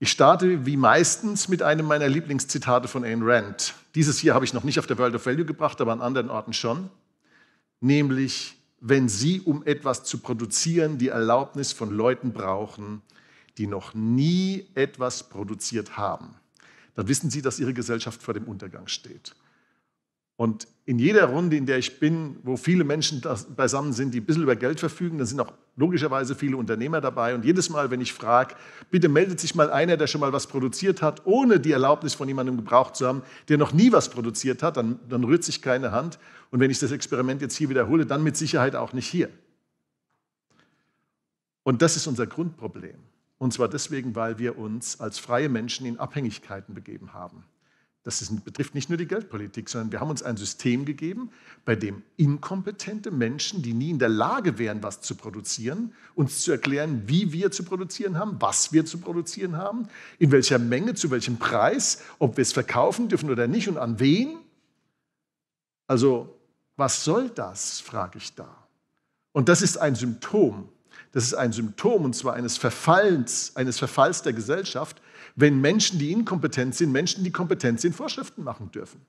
Ich starte wie meistens mit einem meiner Lieblingszitate von Ayn Rand. Dieses hier habe ich noch nicht auf der World of Value gebracht, aber an anderen Orten schon. Nämlich, wenn Sie, um etwas zu produzieren, die Erlaubnis von Leuten brauchen, die noch nie etwas produziert haben, dann wissen Sie, dass Ihre Gesellschaft vor dem Untergang steht. Und in jeder Runde, in der ich bin, wo viele Menschen beisammen sind, die ein bisschen über Geld verfügen, dann sind auch logischerweise viele Unternehmer dabei. Und jedes Mal, wenn ich frage, bitte meldet sich mal einer, der schon mal was produziert hat, ohne die Erlaubnis von jemandem gebraucht zu haben, der noch nie was produziert hat, dann, dann rührt sich keine Hand. Und wenn ich das Experiment jetzt hier wiederhole, dann mit Sicherheit auch nicht hier. Und das ist unser Grundproblem. Und zwar deswegen, weil wir uns als freie Menschen in Abhängigkeiten begeben haben. Das ist, betrifft nicht nur die Geldpolitik, sondern wir haben uns ein System gegeben, bei dem inkompetente Menschen, die nie in der Lage wären, was zu produzieren, uns zu erklären, wie wir zu produzieren haben, was wir zu produzieren haben, in welcher Menge, zu welchem Preis, ob wir es verkaufen dürfen oder nicht und an wen. Also, was soll das, frage ich da. Und das ist ein Symptom das ist ein Symptom und zwar eines Verfallens, eines Verfalls der Gesellschaft, wenn Menschen, die inkompetent sind, Menschen, die kompetent sind, Vorschriften machen dürfen.